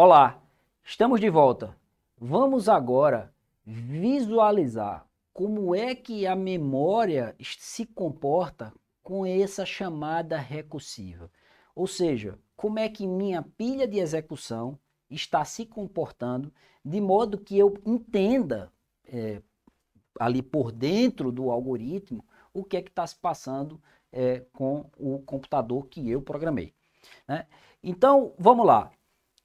Olá, estamos de volta. Vamos agora visualizar como é que a memória se comporta com essa chamada recursiva. Ou seja, como é que minha pilha de execução está se comportando de modo que eu entenda é, ali por dentro do algoritmo o que é que está se passando é, com o computador que eu programei. Né? Então, vamos lá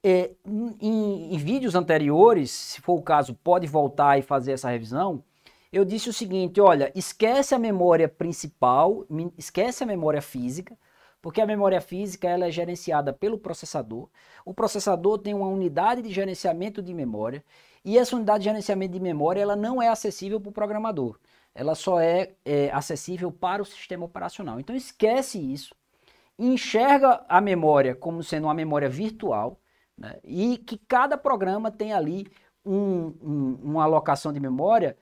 é, em, em vídeos anteriores, se for o caso, pode voltar e fazer essa revisão. Eu disse o seguinte: olha, esquece a memória principal, esquece a memória física, porque a memória física ela é gerenciada pelo processador. O processador tem uma unidade de gerenciamento de memória e essa unidade de gerenciamento de memória ela não é acessível para o programador. Ela só é, é, acessível para o sistema operacional. Então esquece isso, enxerga a memória como sendo uma memória virtual né? E que cada programa tem ali um, um, uma alocação de memória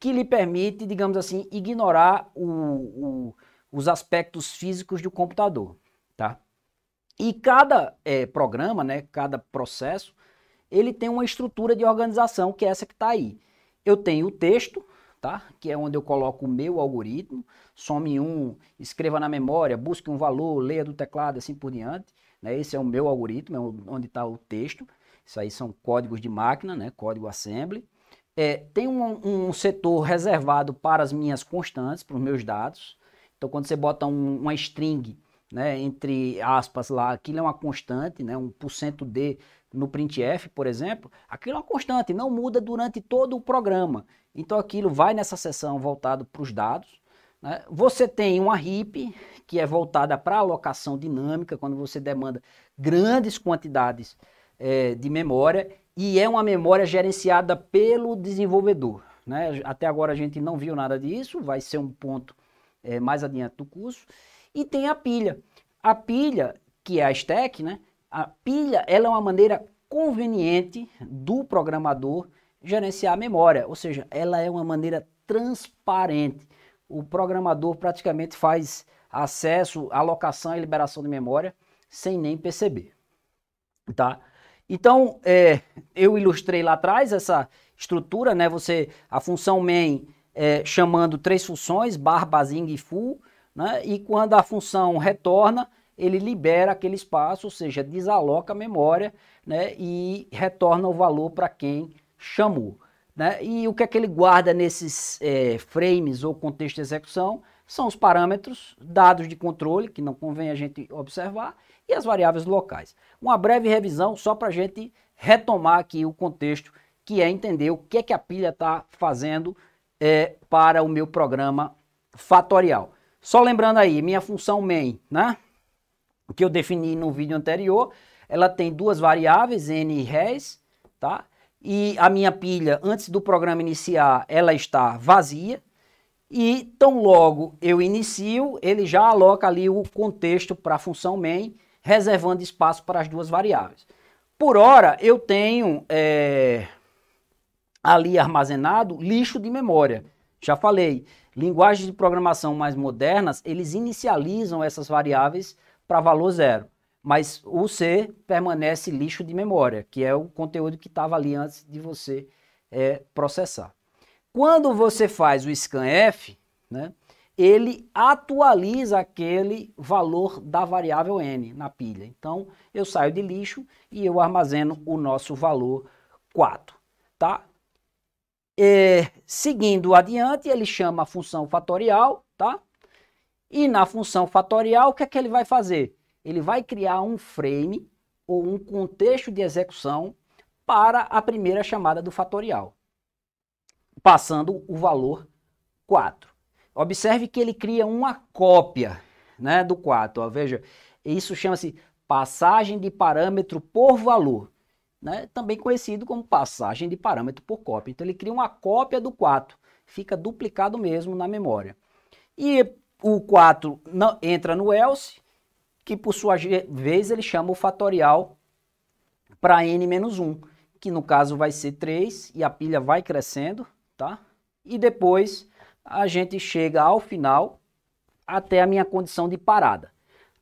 que lhe permite, digamos assim, ignorar o, o, os aspectos físicos do computador, tá? E cada é, programa, né, cada processo, ele tem uma estrutura de organização que é essa que está aí. Eu tenho o texto, tá? Que é onde eu coloco o meu algoritmo, some um, escreva na memória, busque um valor, leia do teclado, assim por diante. Né? Esse é o meu algoritmo, é onde está o texto. Isso aí são códigos de máquina, né? código assembly. É, tem um, um, setor reservado para as minhas constantes, para os meus dados. Então, quando você bota um, uma string, né, entre aspas lá, aquilo é uma constante, né, um porcento %d no printf, por exemplo, aquilo é uma constante, não muda durante todo o programa. Então, aquilo vai nessa seção voltado para os dados. Né? Você tem uma RIP, que é voltada para alocação dinâmica, quando você demanda grandes quantidades é, de memória, e é uma memória gerenciada pelo desenvolvedor. Né? Até agora a gente não viu nada disso, vai ser um ponto é, mais adiante do curso. E tem a pilha. A pilha, que é a stack, né? a pilha ela é uma maneira conveniente do programador gerenciar a memória, ou seja, ela é uma maneira transparente o programador praticamente faz acesso, alocação e liberação de memória sem nem perceber, tá? Então, é, eu ilustrei lá atrás essa estrutura, né? Você, a função main é, chamando três funções, bar, bazing e full, né? E quando a função retorna, ele libera aquele espaço, ou seja, desaloca a memória, né? E retorna o valor para quem chamou. Né? E o que é que ele guarda nesses é, frames ou contexto de execução? São os parâmetros, dados de controle, que não convém a gente observar, e as variáveis locais. Uma breve revisão só para a gente retomar aqui o contexto, que é entender o que é que a pilha está fazendo é, para o meu programa fatorial. Só lembrando aí, minha função main, né? que eu defini no vídeo anterior, ela tem duas variáveis, n e res, tá? e a minha pilha, antes do programa iniciar, ela está vazia. E tão logo eu inicio, ele já aloca ali o contexto para a função main, reservando espaço para as duas variáveis. Por hora, eu tenho é, ali armazenado lixo de memória. Já falei, linguagens de programação mais modernas, eles inicializam essas variáveis para valor zero mas o C permanece lixo de memória, que é o conteúdo que estava ali antes de você é, processar. Quando você faz o scanf, né, ele atualiza aquele valor da variável n na pilha. Então, eu saio de lixo e eu armazeno o nosso valor 4, tá? É, seguindo adiante, ele chama a função fatorial, tá? E na função fatorial, o que é que ele vai fazer? ele vai criar um frame ou um contexto de execução para a primeira chamada do fatorial, passando o valor 4. Observe que ele cria uma cópia né, do 4. Ó, veja, isso chama-se passagem de parâmetro por valor, né, também conhecido como passagem de parâmetro por cópia. Então ele cria uma cópia do 4, fica duplicado mesmo na memória. E o 4 entra no else, que por sua vez ele chama o fatorial para n menos 1, que no caso vai ser 3 e a pilha vai crescendo, tá? E depois a gente chega ao final até a minha condição de parada.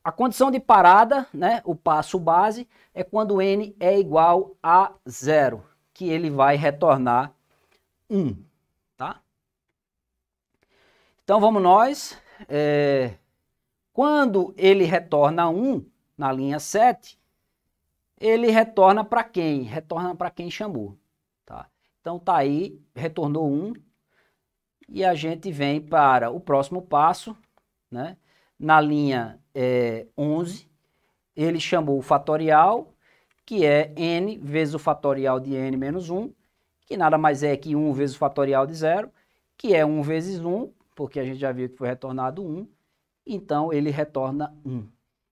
A condição de parada, né, o passo base, é quando n é igual a zero, que ele vai retornar 1, tá? Então vamos nós. É... Quando ele retorna 1 na linha 7, ele retorna para quem? Retorna para quem chamou. Tá? Então tá aí, retornou 1 e a gente vem para o próximo passo, né? na linha é, eh, 11, ele chamou o fatorial, que é n vezes o fatorial de n menos 1, que nada mais é que 1 vezes o fatorial de 0, que é 1 vezes 1, porque a gente já viu que foi retornado 1, então ele retorna 1.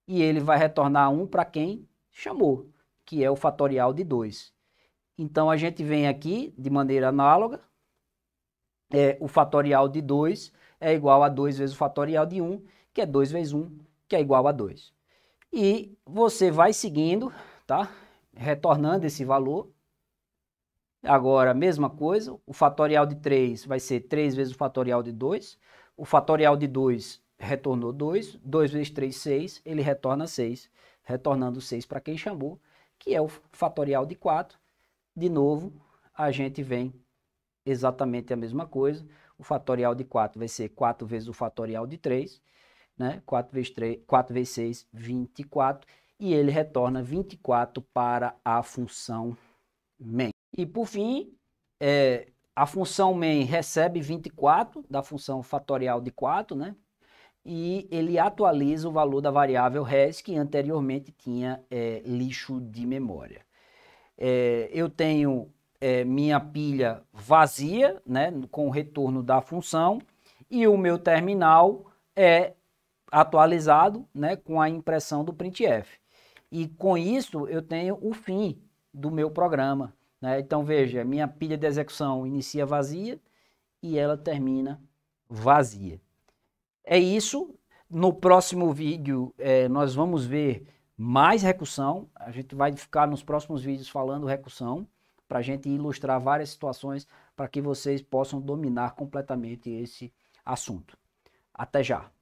E ele vai retornar 1 para quem chamou, que é o fatorial de 2. Então a gente vem aqui de maneira análoga, é, o fatorial de 2 é igual a 2 vezes o fatorial de 1, que é 2 vezes 1, que é igual a 2. E você vai seguindo, tá? Retornando esse valor. Agora, mesma coisa, o fatorial de 3 vai ser 3 vezes o fatorial de 2. O fatorial de 2 retornou 2, 2 vezes 3, 6, ele retorna 6, retornando 6 para quem chamou, que é o fatorial de 4. De novo, a gente vem exatamente a mesma coisa, o fatorial de 4 vai ser 4 vezes o fatorial de 3, né? 4 vezes 3, 4 vezes 6, 24, e ele retorna 24 para a função main. E por fim, é, a função main recebe 24 da função fatorial de 4, né? e ele atualiza o valor da variável res que anteriormente tinha é, lixo de memória. É, eu tenho é, minha pilha vazia, né, com o retorno da função, e o meu terminal é atualizado né, com a impressão do printf. E com isso eu tenho o fim do meu programa. Né? Então veja, minha pilha de execução inicia vazia e ela termina vazia. É isso. No próximo vídeo é, nós vamos ver mais recursão. A gente vai ficar nos próximos vídeos falando recursão para a gente ilustrar várias situações para que vocês possam dominar completamente esse assunto. Até já!